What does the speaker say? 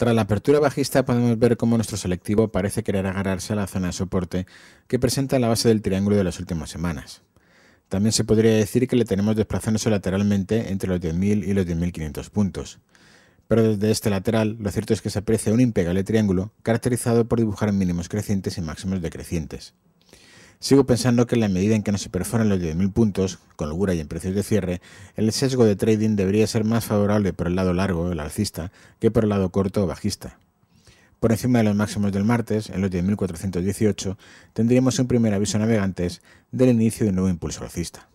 Tras la apertura bajista podemos ver cómo nuestro selectivo parece querer agarrarse a la zona de soporte que presenta la base del triángulo de las últimas semanas. También se podría decir que le tenemos desplazándose lateralmente entre los 10.000 y los 10.500 puntos. Pero desde este lateral, lo cierto es que se aprecia un impecable triángulo caracterizado por dibujar mínimos crecientes y máximos decrecientes. Sigo pensando que en la medida en que no se perforan los 10.000 puntos, con holgura y en precios de cierre, el sesgo de trading debería ser más favorable por el lado largo, el alcista, que por el lado corto o bajista. Por encima de los máximos del martes, en los 10.418, tendríamos un primer aviso navegantes del inicio de un nuevo impulso alcista.